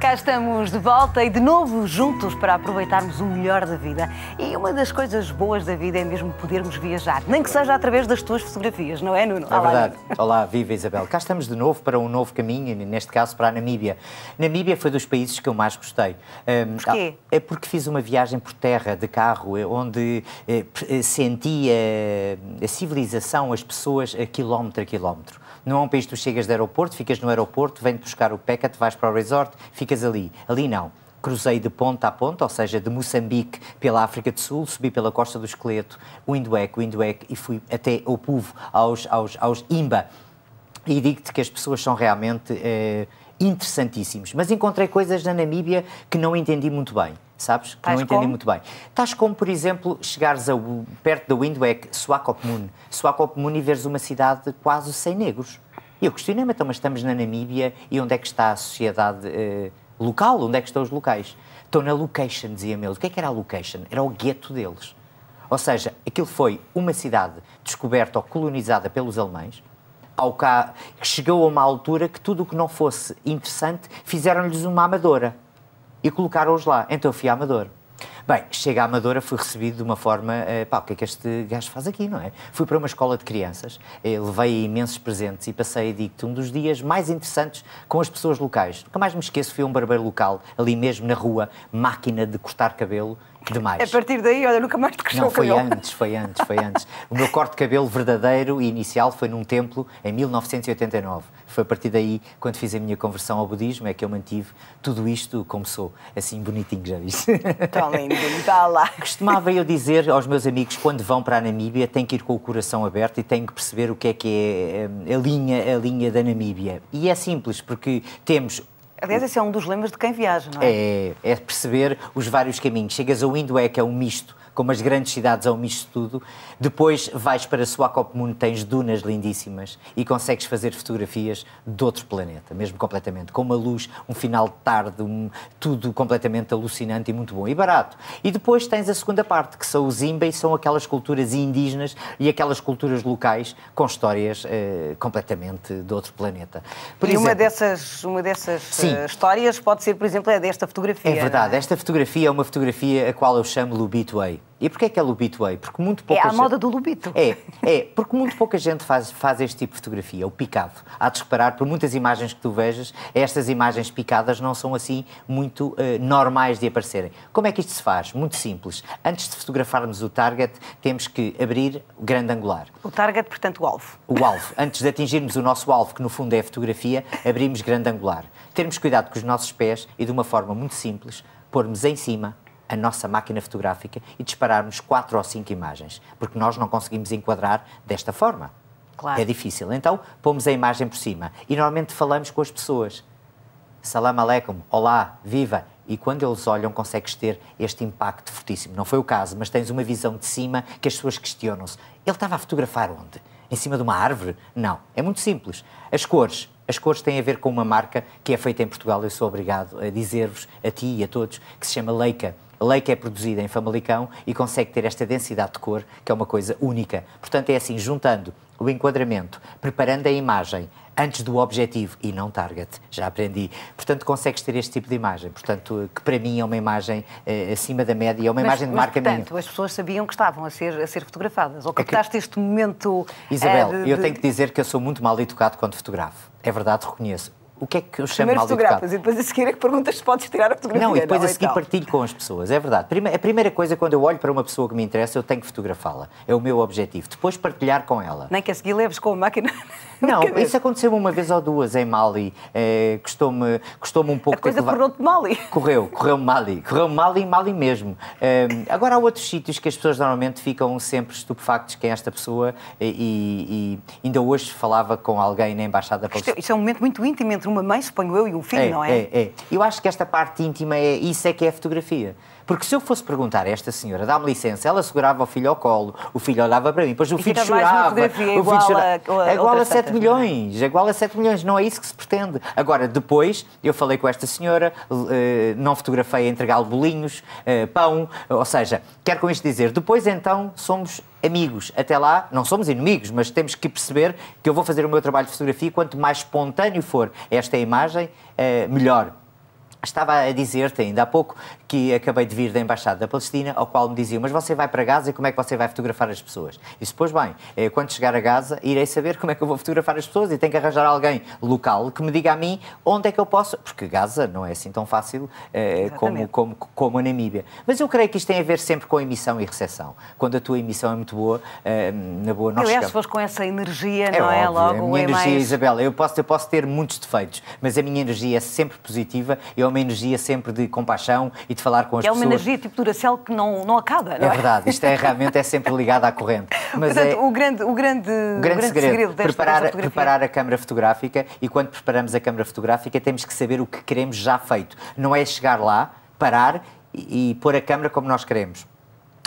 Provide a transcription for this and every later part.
Cá estamos de volta e de novo juntos para aproveitarmos o melhor da vida. E uma das coisas boas da vida é mesmo podermos viajar, nem que seja através das tuas fotografias, não é, Nuno? É verdade. Olá, viva Isabel. Cá estamos de novo para um novo caminho, neste caso para a Namíbia. Namíbia foi dos países que eu mais gostei. Um, Porquê? Ah, é porque fiz uma viagem por terra, de carro, eh, onde eh, eh, senti a, a civilização, as pessoas, a quilómetro a quilómetro. Não é um país que tu chegas do aeroporto, ficas no aeroporto, vem-te buscar o Peca, te vais para o resort, ficas ali. Ali não cruzei de ponta a ponta, ou seja, de Moçambique pela África do Sul, subi pela costa do Esqueleto, o Windhoek e fui até ao Povo, aos, aos, aos Imba. E digo-te que as pessoas são realmente eh, interessantíssimas. Mas encontrei coisas na Namíbia que não entendi muito bem sabes? Que não entendi como? muito bem. Estás como, por exemplo, chegares a, perto da Windhoek, Swakop Moon, Swakop Moon e veres uma cidade de quase sem negros. E eu questionei-me, então, mas estamos na Namíbia e onde é que está a sociedade eh, local? Onde é que estão os locais? Estão na location, dizia-me ele. O que é que era a location? Era o gueto deles. Ou seja, aquilo foi uma cidade descoberta ou colonizada pelos alemães, ao que chegou a uma altura que tudo o que não fosse interessante fizeram-lhes uma amadora e colocaram-os lá. Então eu fui à Amadora. Bem, chega à Amadora, fui recebido de uma forma, eh, pá, o que é que este gajo faz aqui, não é? Fui para uma escola de crianças, eh, levei imensos presentes e passei, a dito um dos dias mais interessantes com as pessoas locais. Nunca mais me esqueço, fui a um barbeiro local, ali mesmo na rua, máquina de cortar cabelo, Demais. A partir daí, olha, nunca mais te cresceu Não, foi antes, foi antes, foi antes. o meu corte de cabelo verdadeiro e inicial foi num templo em 1989. Foi a partir daí, quando fiz a minha conversão ao budismo, é que eu mantive tudo isto como sou. Assim, bonitinho, já viste? Tão lindo, vá lá. Costumava eu dizer aos meus amigos, quando vão para a Namíbia, têm que ir com o coração aberto e têm que perceber o que é que é eh, a linha, a linha da Namíbia. E é simples, porque temos Aliás, esse é um dos lemas de quem viaja, não é? É, é perceber os vários caminhos. Chegas ao Indué, que é um misto como as grandes cidades ao um misto de tudo. Depois vais para Suacopemuno, tens dunas lindíssimas e consegues fazer fotografias de outro planeta, mesmo completamente, com uma luz, um final de tarde, um, tudo completamente alucinante e muito bom e barato. E depois tens a segunda parte, que são os Imba e são aquelas culturas indígenas e aquelas culturas locais com histórias eh, completamente de outro planeta. Por e exemplo, uma dessas, uma dessas eh, sim, histórias pode ser, por exemplo, é desta fotografia. É verdade, é? esta fotografia é uma fotografia a qual eu chamo Lubitway. E porquê é que é Lubitway? Porque muito pouca É a gente... moda do Lubito. É, é, porque muito pouca gente faz, faz este tipo de fotografia, o picado. Há de reparar, por muitas imagens que tu vejas, estas imagens picadas não são assim muito uh, normais de aparecerem. Como é que isto se faz? Muito simples. Antes de fotografarmos o target, temos que abrir o grande angular. O target, portanto, o alvo. O alvo. Antes de atingirmos o nosso alvo, que no fundo é a fotografia, abrimos grande angular. Termos cuidado com os nossos pés e, de uma forma muito simples, pormos em cima a nossa máquina fotográfica e dispararmos quatro ou cinco imagens, porque nós não conseguimos enquadrar desta forma. Claro. É difícil. Então, pomos a imagem por cima e normalmente falamos com as pessoas. Salam aleikum, olá, viva. E quando eles olham, consegues ter este impacto fortíssimo. Não foi o caso, mas tens uma visão de cima que as pessoas questionam-se. Ele estava a fotografar onde? Em cima de uma árvore? Não. É muito simples. As cores. As cores têm a ver com uma marca que é feita em Portugal. Eu sou obrigado a dizer-vos, a ti e a todos, que se chama Leica lei que é produzida em Famalicão e consegue ter esta densidade de cor, que é uma coisa única. Portanto, é assim, juntando o enquadramento, preparando a imagem antes do objetivo e não target, já aprendi. Portanto, consegues ter este tipo de imagem. Portanto, que para mim é uma imagem eh, acima da média, é uma mas, imagem de mas, marca portanto, minha. Portanto, as pessoas sabiam que estavam a ser, a ser fotografadas, ou captaste é que... este momento... Eh, Isabel, é, de, eu tenho que dizer que eu sou muito mal educado quando fotografo. É verdade, reconheço o que é que eu chamo Primeiro mal fotografas e depois a seguir é que perguntas se podes tirar a fotografia. Não, e depois não, a é seguir então. partilho com as pessoas, é verdade. a primeira coisa, quando eu olho para uma pessoa que me interessa, eu tenho que fotografá-la. É o meu objetivo. Depois partilhar com ela. Nem que a seguir leves com a máquina Não, isso aconteceu uma vez ou duas em Mali. É, Custou-me um pouco... A coisa levar... correu-te Mali. Correu, correu Mali. Correu Mali, Mali mesmo. É, agora há outros sítios que as pessoas normalmente ficam sempre estupefactos quem é esta pessoa e, e, ainda hoje falava com alguém na Embaixada... É- isto, é um momento muito íntimo entre uma mãe, suponho eu, e um filho, é, não é? É, é. Eu acho que esta parte íntima, é, isso é que é a fotografia. Porque se eu fosse perguntar a esta senhora, dá-me licença, ela segurava o filho ao colo, o filho olhava para mim, depois o e filho chorava. O filho chorava. A, é igual a 7 milhões, é igual a 7 milhões, não é isso que se pretende. Agora, depois, eu falei com esta senhora, eh, não fotografei a entregar bolinhos, eh, pão, ou seja, quero com isto dizer, depois então somos amigos. Até lá, não somos inimigos, mas temos que perceber que eu vou fazer o meu trabalho de fotografia e quanto mais espontâneo for esta imagem, eh, melhor. Estava a dizer-te ainda há pouco que acabei de vir da Embaixada da Palestina, ao qual me diziam, mas você vai para Gaza e como é que você vai fotografar as pessoas? Isso, pois bem, eh, quando chegar a Gaza, irei saber como é que eu vou fotografar as pessoas e tenho que arranjar alguém local que me diga a mim onde é que eu posso, porque Gaza não é assim tão fácil eh, como, como, como a Namíbia. Mas eu creio que isto tem a ver sempre com emissão e recepção. Quando a tua emissão é muito boa, eh, na boa não Aliás, se fores com essa energia, é não é? óbvio, é logo... A minha é energia, mais... Isabela, eu posso, eu posso ter muitos defeitos, mas a minha energia é sempre positiva uma energia sempre de compaixão e de falar com as pessoas. É uma energia tipo Duracell que não, não acaba, não é? É verdade, isto é, realmente é sempre ligado à corrente. Mas Portanto, é, o grande, o grande, o grande, segredo, segredo desta, preparar, preparar a câmara fotográfica e quando preparamos a câmara fotográfica temos que saber o que queremos já feito. Não é chegar lá, parar e, e pôr a câmara como nós queremos.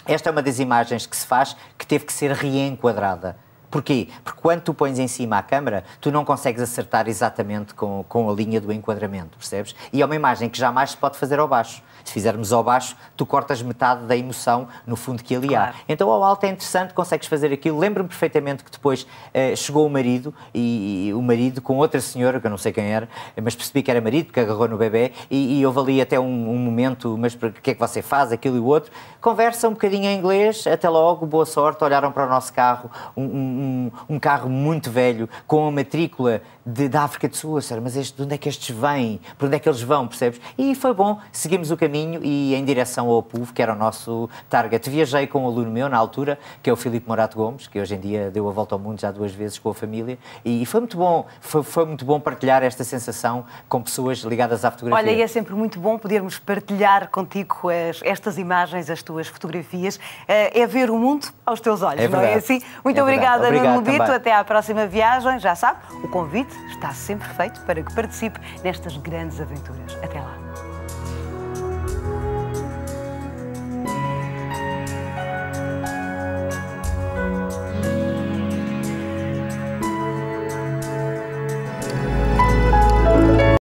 Esta é uma das imagens que se faz que teve que ser reenquadrada. Porquê? Porque quando tu pões em cima a câmara, tu não consegues acertar exatamente com, com a linha do enquadramento, percebes? E é uma imagem que jamais se pode fazer ao baixo. Se fizermos ao baixo, tu cortas metade da emoção no fundo que ali claro. há. Então ao alto é interessante, consegues fazer aquilo. Lembro-me perfeitamente que depois eh, chegou o marido e, e, o marido com outra senhora, que eu não sei quem era, mas percebi que era marido, porque agarrou no bebê e, e houve ali até um, um momento, mas o que é que você faz, aquilo e o outro. Conversa um bocadinho em inglês, até logo, boa sorte, olharam para o nosso carro, um, um um, um, carro muito velho com a matrícula de, da África do Sul, mas este, de onde é que estes vêm? Por onde é que eles vão, percebes? E foi bom, seguimos o caminho e em direção ao PUV, que era o nosso target. Viajei com um aluno meu na altura, que é o Filipe Morato Gomes, que hoje em dia deu a volta ao mundo já duas vezes com a família, e, e foi muito bom, foi, foi, muito bom partilhar esta sensação com pessoas ligadas à fotografia. Olha, e é sempre muito bom podermos partilhar contigo as, estas imagens, as tuas fotografias, eh, é ver o mundo aos teus olhos, é não é assim? Muito é obrigada, Obrigado Nuno Até à próxima viagem. Já sabe, o convite está sempre feito para que participe nestas grandes aventuras. Até lá.